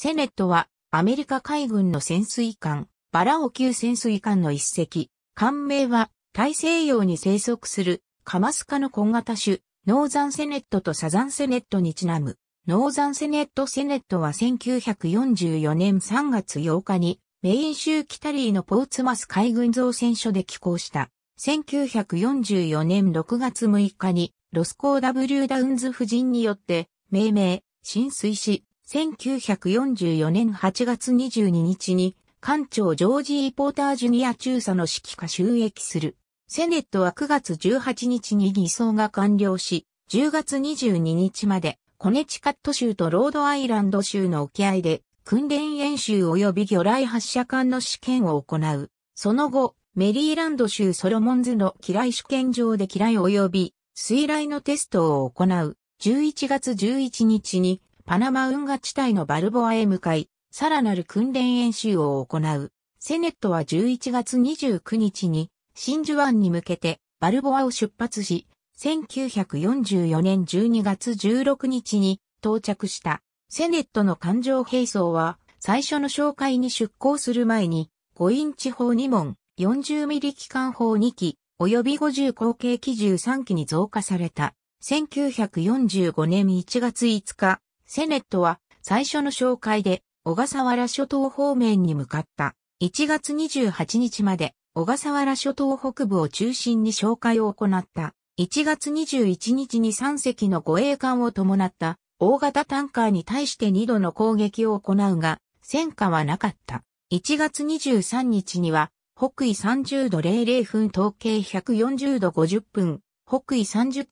セネットはアメリカ海軍の潜水艦、バラオ級潜水艦の一隻。艦名は大西洋に生息するカマスカの小型種、ノーザンセネットとサザンセネットにちなむ。ノーザンセネットセネットは1944年3月8日にメイン州キタリーのポーツマス海軍造船所で寄港した。1944年6月6日にロスコー W ダウンズ夫人によって命名、浸水し、1944年8月22日に、艦長ジョージイ・ポーター・ジュニア中佐の指揮下収益する。セネットは9月18日に偽装が完了し、10月22日まで、コネチカット州とロードアイランド州の沖合で、訓練演習及び魚雷発射艦の試験を行う。その後、メリーランド州ソロモンズの機雷試験場で機雷及び水雷のテストを行う。11月11日にパナマ運河地帯のバルボアへ向かい、さらなる訓練演習を行う。セネットは11月29日に、真珠湾に向けてバルボアを出発し、1944年12月16日に到着した。セネットの艦上兵装は、最初の紹介に出港する前に、5インチ砲2門、40ミリ機関砲2機、及び50口径機銃3機に増加された。1945年1月5日、セネットは最初の紹介で小笠原諸島方面に向かった1月28日まで小笠原諸島北部を中心に紹介を行った1月21日に3隻の護衛艦を伴った大型タンカーに対して2度の攻撃を行うが戦果はなかった。1月23日には北緯30度00分統計140度50分北緯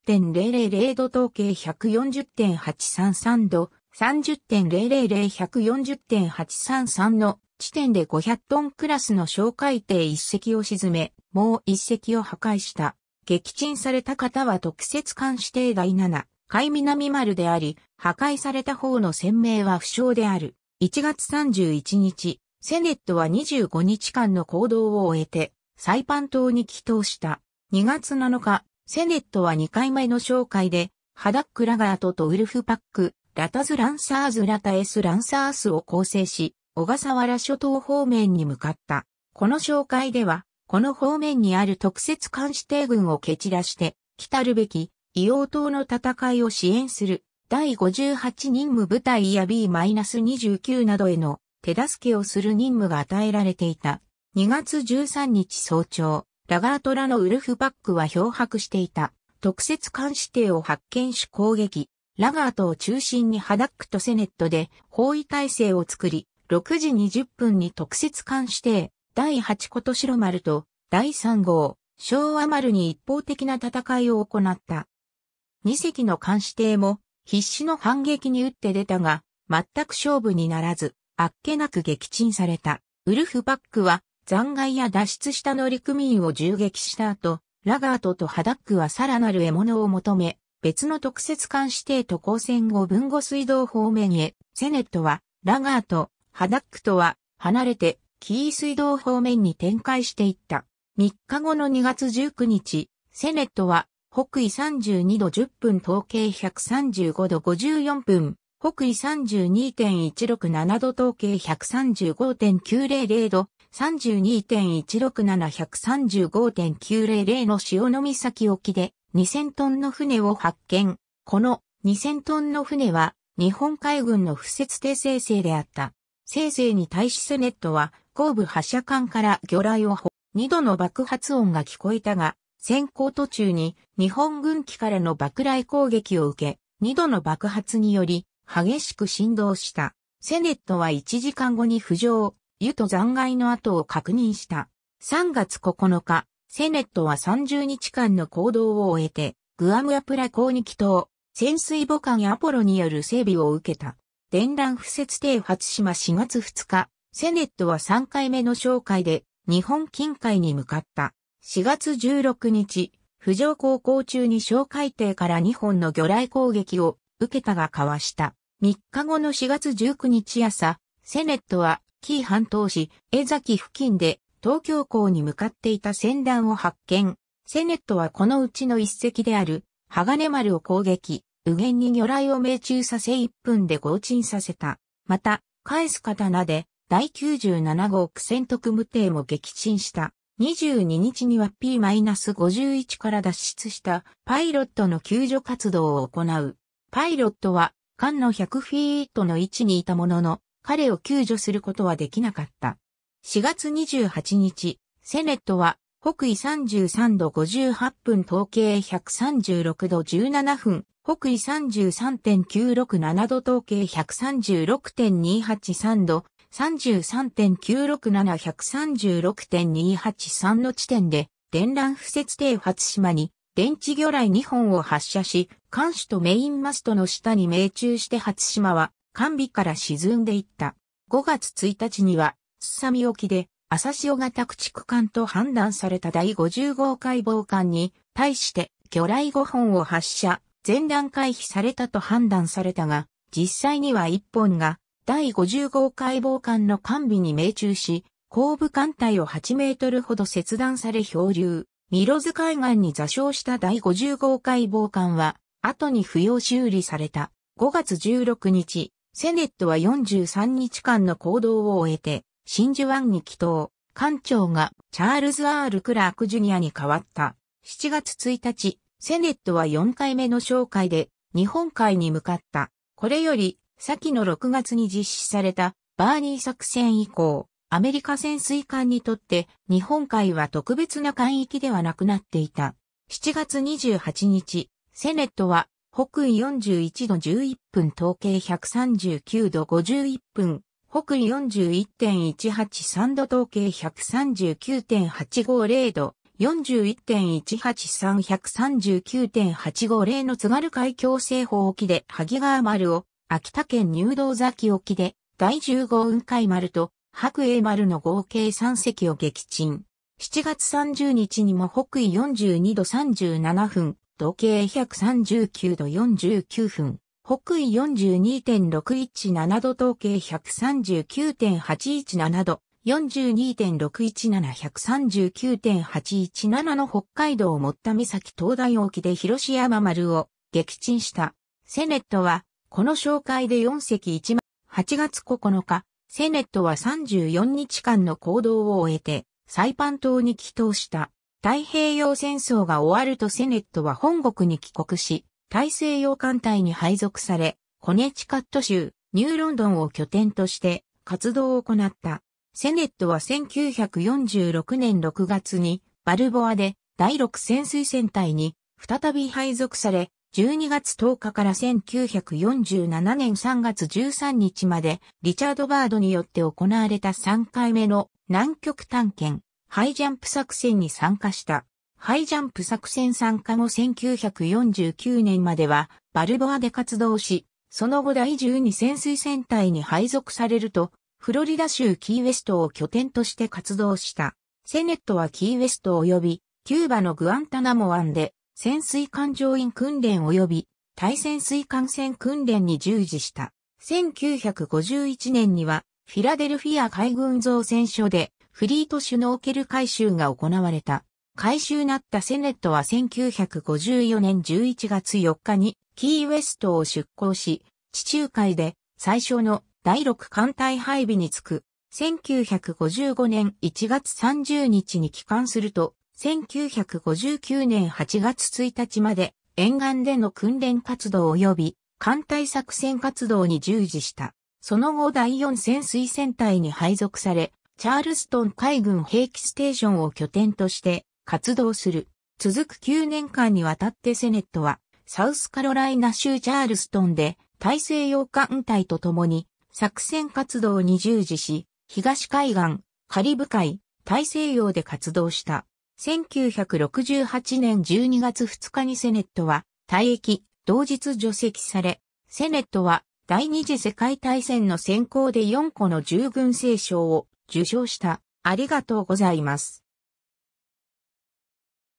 30.000度統計140.833度、30.000-140.833の地点で500トンクラスの小海底一隻を沈め、もう一隻を破壊した。撃沈された方は特設艦指定第7、海南丸であり、破壊された方の船名は不詳である。1月31日、セネットは25日間の行動を終えて、サイパン島に帰島した。2月7日、セネットは2回目の紹介で、ハダック・ラガートとウルフ・パック、ラタズ・ランサーズ・ラタエス・ランサースを構成し、小笠原諸島方面に向かった。この紹介では、この方面にある特設監視艇群を蹴散らして、来るべき、硫黄島の戦いを支援する、第58任務部隊や B-29 などへの手助けをする任務が与えられていた。2月13日早朝、ラガートラのウルフパックは漂白していた。特設監視艇を発見し攻撃。ラガートを中心にハダックとセネットで包囲体制を作り、6時20分に特設監視艇、第8ロ白丸と第3号、昭和丸に一方的な戦いを行った。2隻の監視艇も必死の反撃に打って出たが、全く勝負にならず、あっけなく撃沈された。ウルフパックは残骸や脱出した乗組員を銃撃した後、ラガートとハダックはさらなる獲物を求め、別の特設艦指定と交戦後文後水道方面へ、セネットは、ラガート、ハダックとは、離れて、キー水道方面に展開していった。3日後の2月19日、セネットは、北緯32度10分統計135度54分、北緯32.167度統計135.900度、32.167135.900の潮の岬沖で2000トンの船を発見。この2000トンの船は日本海軍の不設定生成であった。生成に対しセネットは後部発射管から魚雷を放、二度の爆発音が聞こえたが、先行途中に日本軍機からの爆雷攻撃を受け、二度の爆発により激しく振動した。セネットは1時間後に浮上、湯と残骸の跡を確認した。3月9日、セネットは30日間の行動を終えて、グアムアプラ港に帰島、潜水母艦アポロによる整備を受けた。電覧不設定初島4月2日、セネットは3回目の紹介で、日本近海に向かった。4月16日、浮上航行中に小海底から2本の魚雷攻撃を受けたがかわした。3日後の4月19日朝、セネットは紀伊半島市、江崎付近で東京港に向かっていた船団を発見。セネットはこのうちの一隻である、鋼丸を攻撃、右舷に魚雷を命中させ1分で合沈させた。また、返す刀で、第97号苦戦特務艇も撃沈した。22日には P-51 から脱出したパイロットの救助活動を行う。パイロットは、艦の100フィートの位置にいたものの、彼を救助することはできなかった。4月28日、セネットは北緯33度58分統計136度17分、北緯33.967度統計136.283度、33.967136.283の地点で、電乱不設定初島に、電池魚雷2本を発射し、艦首とメインマストの下に命中して初島は、完備から沈んでいった。5月1日には、すさみ沖で、朝潮型駆逐艦と判断された第50号海防艦に、対して、魚雷5本を発射、前段回避されたと判断されたが、実際には1本が、第50号海防艦の完備に命中し、後部艦隊を8メートルほど切断され漂流。ミロズ海岸に座礁した第50号海防艦は、後に不要修理された。5月16日、セネットは43日間の行動を終えて、真珠湾に帰島。艦長がチャールズ・アール・クラーク・ジュニアに変わった。7月1日、セネットは4回目の紹介で日本海に向かった。これより、先の6月に実施されたバーニー作戦以降、アメリカ潜水艦にとって日本海は特別な海域ではなくなっていた。7月28日、セネットは北緯41度11分、統計139度51分、北緯41.183度統計139.850度、41.183139.850の津軽海峡西方沖で萩川丸を、秋田県入道崎沖で第1号雲海丸と白英丸の合計3隻を撃沈。7月30日にも北緯42度37分、時計139度49分、北緯42.617度統計139.817度、42.617139.817の北海道もった岬東大沖で広島丸を撃沈した。セネットは、この紹介で4隻1万、8月9日、セネットは34日間の行動を終えて、サイパン島に帰島した。太平洋戦争が終わるとセネットは本国に帰国し、大西洋艦隊に配属され、コネチカット州、ニューロンドンを拠点として活動を行った。セネットは1946年6月にバルボアで第6潜水船隊に再び配属され、12月10日から1947年3月13日までリチャード・バードによって行われた3回目の南極探検ハイジャンプ作戦に参加した。ハイジャンプ作戦参加後1949年まではバルボアで活動し、その後第12潜水戦隊に配属されると、フロリダ州キーウェストを拠点として活動した。セネットはキーウェスト及び、キューバのグアンタナモ湾で、潜水艦乗員訓練及び、対潜水艦船訓練に従事した。1951年には、フィラデルフィア海軍造船所で、フリートシュノーケル回収が行われた。回収なったセネットは1954年11月4日にキーウエストを出港し、地中海で最初の第6艦隊配備につく。1955年1月30日に帰還すると、1959年8月1日まで沿岸での訓練活動及び艦隊作戦活動に従事した。その後第4潜水船隊に配属され、チャールストン海軍兵器ステーションを拠点として活動する。続く9年間にわたってセネットは、サウスカロライナ州チャールストンで、大西洋艦隊と共に、作戦活動に従事し、東海岸、カリブ海、大西洋で活動した。1968年12月2日にセネットは、退役、同日除籍され、セネットは、第二次世界大戦の先行で4個の従軍聖章を受賞した。ありがとうございます。